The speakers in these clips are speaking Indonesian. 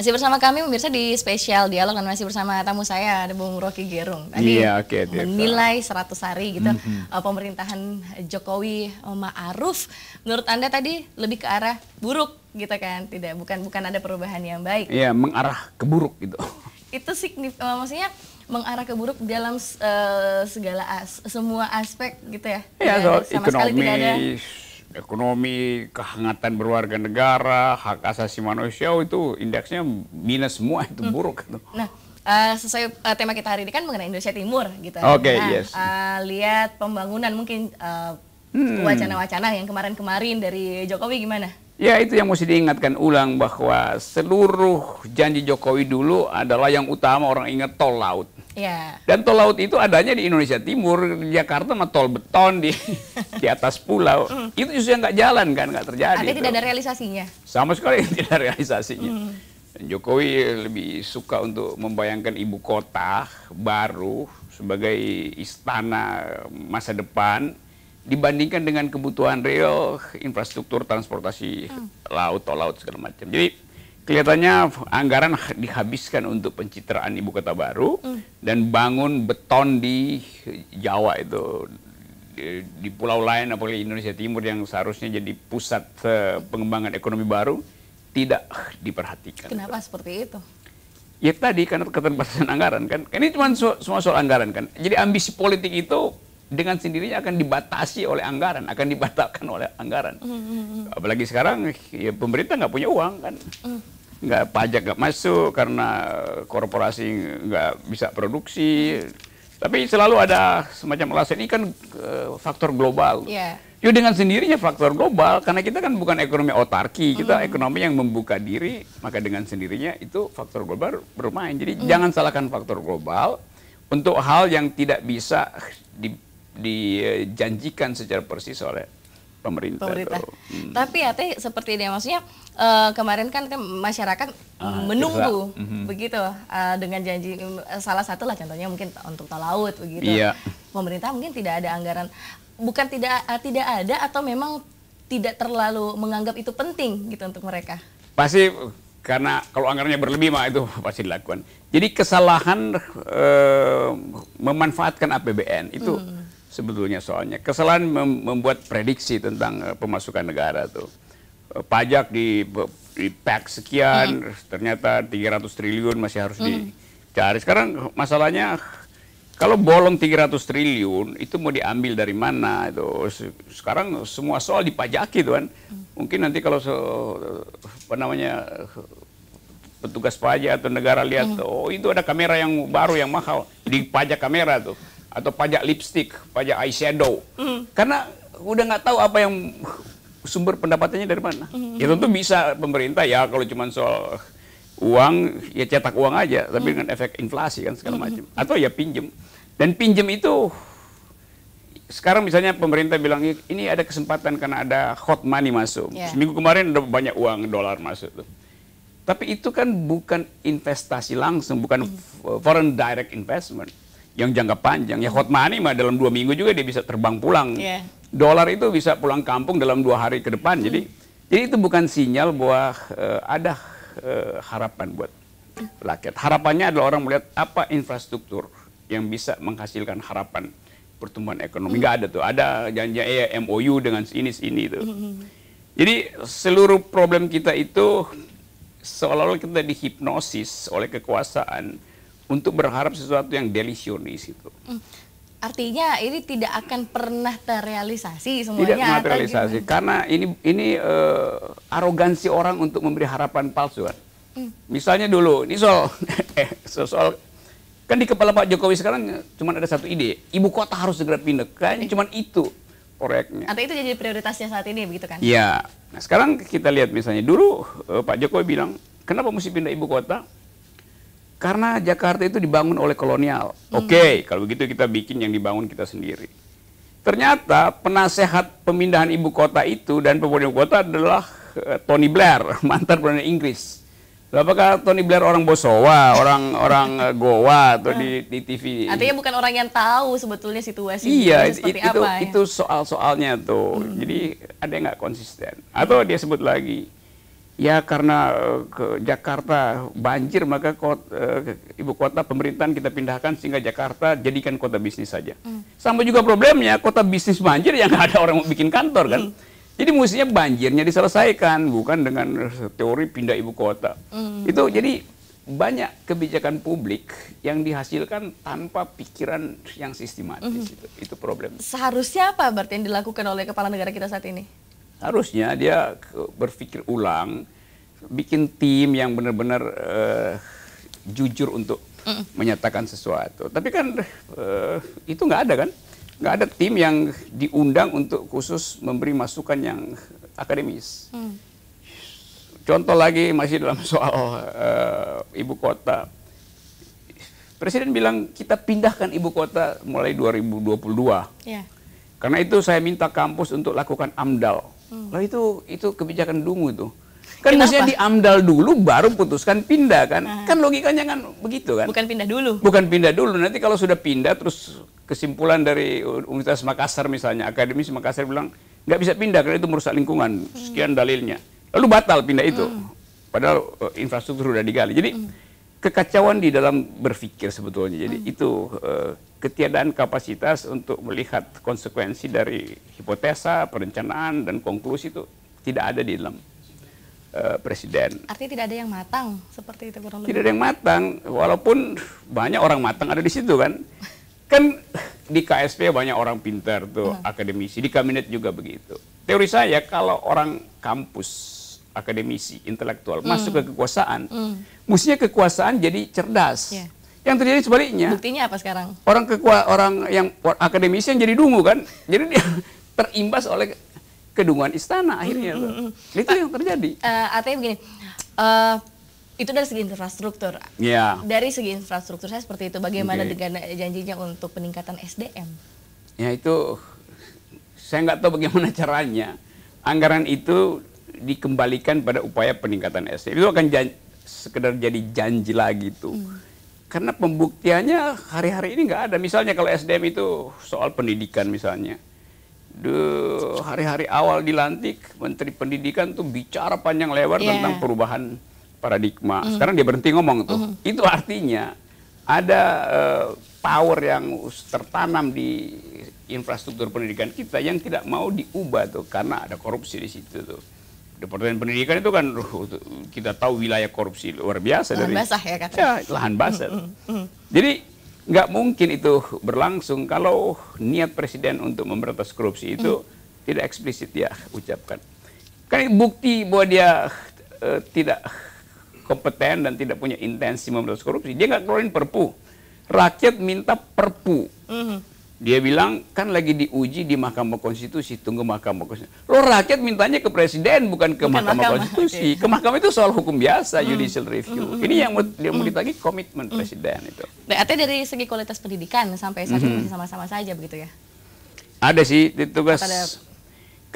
Masih bersama kami pemirsa di spesial dialog dan masih bersama tamu saya ada Bung Rocky Gerung. Tadi yeah, okay, menilai 100 hari gitu mm -hmm. pemerintahan Jokowi eh, Ma'ruf. Menurut Anda tadi lebih ke arah buruk gitu kan? Tidak bukan bukan ada perubahan yang baik. Iya, yeah, mengarah ke buruk gitu. Itu signifikan eh, maksudnya mengarah ke buruk dalam uh, segala as, semua aspek gitu ya. yeah, so, ekonomi, tidak ada ekonomi, kehangatan berwarga negara, hak asasi manusia oh, itu indeksnya minus semua itu hmm. buruk. Nah, uh, sesuai uh, tema kita hari ini kan mengenai Indonesia Timur gitu. Oke, okay, nah, yes. Uh, lihat pembangunan mungkin uh, hmm. wacana-wacana yang kemarin-kemarin dari Jokowi gimana? Ya itu yang mesti diingatkan ulang bahwa seluruh janji Jokowi dulu adalah yang utama orang ingat tol laut. Yeah. Dan tol laut itu adanya di Indonesia Timur, di Jakarta mah tol beton di di atas pulau. Mm. Itu justru yang nggak jalan kan, nggak terjadi. Artinya tidak ada realisasinya. Sama sekali tidak ada realisasinya. Mm. Jokowi lebih suka untuk membayangkan ibu kota baru sebagai istana masa depan dibandingkan dengan kebutuhan real infrastruktur transportasi mm. laut, tol laut segala macam. Jadi kelihatannya anggaran dihabiskan untuk pencitraan ibu kota baru mm. dan bangun beton di Jawa itu di, di pulau lain apalagi Indonesia Timur yang seharusnya jadi pusat uh, pengembangan ekonomi baru tidak diperhatikan. Kenapa itu. seperti itu? Ya tadi karena keterbatasan anggaran kan? kan. Ini cuma so semua soal anggaran kan. Jadi ambisi politik itu dengan sendirinya akan dibatasi oleh anggaran, akan dibatalkan oleh anggaran. Mm -hmm. Apalagi sekarang ya pemerintah nggak punya uang kan. Mm nggak pajak nggak masuk karena eh, korporasi nggak bisa produksi. Tapi selalu ada semacam alasan ini kan uh, faktor global. Yeah. yuk ya dengan sendirinya faktor global karena kita kan bukan ekonomi otarki, kita ekonomi yang membuka diri, maka dengan sendirinya itu faktor global bermain. Jadi mm. jangan salahkan faktor global untuk hal yang tidak bisa di, dijanjikan secara persis oleh pemerintah. pemerintah. Hmm. Tapi ya teh seperti ini maksudnya uh, kemarin kan teh masyarakat uh, menunggu -hmm. begitu uh, dengan janji eh, salah satu lah contohnya mungkin untuk tol laut begitu. Iya. Pemerintah mungkin tidak ada anggaran bukan tidak uh, tidak ada atau memang tidak terlalu menganggap itu penting gitu untuk mereka. Pasti karena kalau anggarannya berlebih mah itu pasti dilakukan. Jadi kesalahan uh, memanfaatkan APBN itu hmm sebetulnya soalnya. Kesalahan membuat prediksi tentang eh, pemasukan negara tuh. Eh, pajak di, di pack sekian, hmm. ternyata 300 triliun masih harus hmm. dicari. Sekarang eh, masalahnya kalau bolong 300 triliun itu mau diambil dari mana itu sekarang semua soal dipajaki tuan mm. mungkin nanti kalau so, apa namanya petugas pajak atau negara lihat hmm. oh itu ada kamera yang baru yang mahal dipajak kamera tuh atau pajak lipstick, pajak eyeshadow. Mm. Karena udah nggak tahu apa yang sumber pendapatannya dari mana. Mm. Ya tentu bisa pemerintah ya kalau cuma soal uang ya cetak uang aja, tapi mm. dengan efek inflasi kan segala hmm. macam. Mm. Atau ya pinjem. Dan pinjem itu sekarang misalnya pemerintah bilang ini ada kesempatan karena ada hot money masuk. Yeah. Seminggu kemarin ada banyak uang dolar masuk tuh. Tapi itu kan bukan investasi langsung, bukan hmm. foreign direct investment yang jangka panjang. Ya money hmm. mah dalam dua minggu juga dia bisa terbang pulang. Yeah. Dolar itu bisa pulang kampung dalam dua hari ke depan. Hmm. Jadi jadi itu bukan sinyal bahwa uh, ada uh, harapan buat hmm. rakyat. Harapannya adalah orang melihat apa infrastruktur yang bisa menghasilkan harapan pertumbuhan ekonomi. Enggak hmm. ada tuh. Ada janjian eh, MOU dengan sini ini itu. Hmm. Jadi seluruh problem kita itu seolah-olah kita dihipnosis oleh kekuasaan untuk berharap sesuatu yang delisionis itu. Hmm. Artinya ini tidak akan pernah terrealisasi semuanya. Tidak pernah terrealisasi karena ini ini uh, arogansi orang untuk memberi harapan palsu kan. Hmm. Misalnya dulu ini soal eh, so, soal kan di kepala Pak Jokowi sekarang cuma ada satu ide, ibu kota harus segera pindah. Kayaknya cuma itu proyeknya. Atau itu jadi prioritasnya saat ini begitu kan? Iya. Nah, sekarang kita lihat misalnya dulu uh, Pak Jokowi bilang, "Kenapa mesti pindah ibu kota?" Karena Jakarta itu dibangun oleh kolonial. Hmm. Oke, okay, kalau begitu kita bikin yang dibangun kita sendiri. Ternyata penasehat pemindahan ibu kota itu dan pemindahan ibu kota adalah uh, Tony Blair, mantan Perdana Inggris. apakah Tony Blair orang Bosowa, orang orang eh, Goa atau di, di TV? Artinya bukan orang yang tahu sebetulnya situasi iya, itu, seperti itu, apa. Iya, itu itu soal-soalnya tuh. Hmm. Jadi ada yang nggak konsisten. Atau dia sebut lagi ya karena eh, ke Jakarta banjir maka kota, eh, ibu kota pemerintahan kita pindahkan sehingga Jakarta jadikan kota bisnis saja. Hmm. Sama juga problemnya kota bisnis banjir yang ada orang mau bikin kantor kan. Hmm. Jadi mestinya banjirnya diselesaikan bukan dengan teori pindah ibu kota. Hmm. Itu jadi banyak kebijakan publik yang dihasilkan tanpa pikiran yang sistematis mm -hmm. itu itu problem. Seharusnya apa berarti yang dilakukan oleh kepala negara kita saat ini? Harusnya dia berpikir ulang, bikin tim yang benar-benar uh, jujur untuk mm. menyatakan sesuatu. Tapi kan uh, itu nggak ada kan? Nggak ada tim yang diundang untuk khusus memberi masukan yang akademis. Mm. Contoh lagi masih dalam soal uh, ibu kota. Presiden bilang kita pindahkan ibu kota mulai 2022. Yeah. Karena itu saya minta kampus untuk lakukan AMDAL. Hmm. Nah itu itu kebijakan dungu itu. Kan Kenapa? di amdal dulu baru putuskan pindah kan. Nah. Kan logikanya kan begitu kan. Bukan pindah dulu. Bukan pindah dulu. Nanti kalau sudah pindah terus kesimpulan dari Universitas Makassar misalnya, akademis Makassar bilang nggak bisa pindah karena itu merusak lingkungan. Hmm. Sekian dalilnya. Lalu batal pindah itu. Hmm. Padahal eh, infrastruktur sudah digali. Jadi hmm kekacauan di dalam berpikir sebetulnya. Jadi hmm. itu uh, ketiadaan kapasitas untuk melihat konsekuensi dari hipotesa, perencanaan dan konklusi itu tidak ada di dalam uh, presiden. Artinya tidak ada yang matang seperti itu kurang lebih. Tidak ada yang matang, walaupun banyak orang matang ada di situ kan. kan di KSP banyak orang pintar tuh, hmm. akademisi, di kabinet juga begitu. Teori saya kalau orang kampus akademisi, intelektual, mm. masuk ke kekuasaan, mm. mestinya kekuasaan jadi cerdas. Yeah. Yang terjadi sebaliknya. Buktinya apa sekarang? Orang kekua orang yang akademisi yang jadi dungu kan, jadi dia terimbas oleh kedunguan istana akhirnya. Mm, mm, Itu yang terjadi. Uh, artinya begini, uh, itu dari segi infrastruktur. Yeah. Dari segi infrastruktur saya seperti itu. Bagaimana okay. dengan janjinya untuk peningkatan SDM? Ya itu saya nggak tahu bagaimana caranya. Anggaran itu dikembalikan pada upaya peningkatan SDM itu akan jan sekedar jadi janji lagi tuh. Hmm. Karena pembuktiannya hari-hari ini nggak ada. Misalnya kalau SDM itu soal pendidikan misalnya. hari-hari awal dilantik Menteri Pendidikan tuh bicara panjang lebar yeah. tentang perubahan paradigma. Hmm. Sekarang dia berhenti ngomong tuh. Hmm. Itu artinya ada uh, power yang tertanam di infrastruktur pendidikan kita yang tidak mau diubah tuh karena ada korupsi di situ tuh. Departemen Pendidikan itu kan kita tahu wilayah korupsi luar biasa lahan dari basah ya kata. Ya, lahan basah. Mm, mm, Jadi nggak mungkin itu berlangsung kalau niat presiden untuk memberantas korupsi itu mm. tidak eksplisit ya ucapkan. Kan bukti bahwa dia uh, tidak kompeten dan tidak punya intensi memberantas korupsi. Dia nggak keluarin perpu. Rakyat minta perpu. Mm -hmm dia bilang kan lagi diuji di Mahkamah Konstitusi, tunggu Mahkamah Konstitusi. Lo rakyat mintanya ke presiden bukan ke bukan Mahkamah, Konstitusi. Ke Mahkamah itu soal hukum biasa, hmm. judicial review. Hmm. hmm ini yang hmm. mau, dia mau hmm. ditagih komitmen hmm. presiden itu. Artinya dari segi kualitas pendidikan sampai saat hmm. ini sama-sama saja begitu ya? Ada sih ditugas. Pada...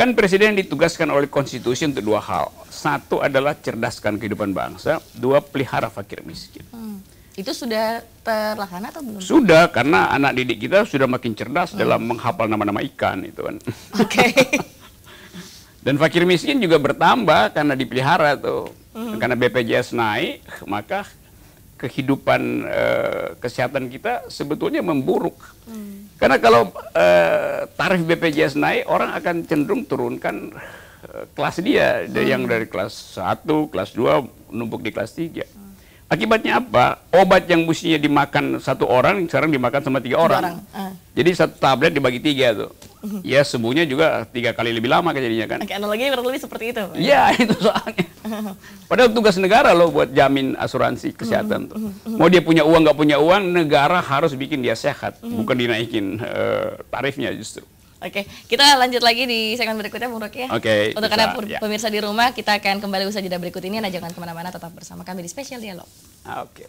Kan presiden ditugaskan oleh konstitusi untuk dua hal. Satu adalah cerdaskan kehidupan bangsa, dua pelihara fakir miskin. Hmm. Itu sudah terlaksana atau belum? Sudah, karena anak didik kita sudah makin cerdas hmm. dalam menghafal nama-nama ikan itu kan. Oke. Okay. Dan fakir miskin juga bertambah karena dipelihara tuh. Hmm. Karena BPJS naik, maka kehidupan e, kesehatan kita sebetulnya memburuk. Hmm. Karena kalau e, tarif BPJS naik, orang akan cenderung turunkan e, kelas dia, hmm. yang dari kelas 1, kelas 2 numpuk di kelas 3. Hmm. Akibatnya apa? Obat yang mestinya dimakan satu orang sekarang dimakan sama tiga orang. orang. Uh. Jadi satu tablet dibagi tiga tuh. Uh Ya sembuhnya juga tiga kali lebih lama kejadiannya kan. kan. analoginya kurang lebih seperti itu. Iya itu soalnya. Padahal tugas negara loh buat jamin asuransi kesehatan tuh. Mhm, mhm, Mau dia punya uang nggak punya uang, negara harus bikin dia sehat, bukan dinaikin uh, tarifnya justru. Oke, kita lanjut lagi di segmen berikutnya Bung Rocky ya. Oke. Untuk karena ya. pemirsa di rumah, kita akan kembali usai jeda berikut ini. Nah, jangan kemana-mana, tetap bersama kami di Special Dialog. Oke.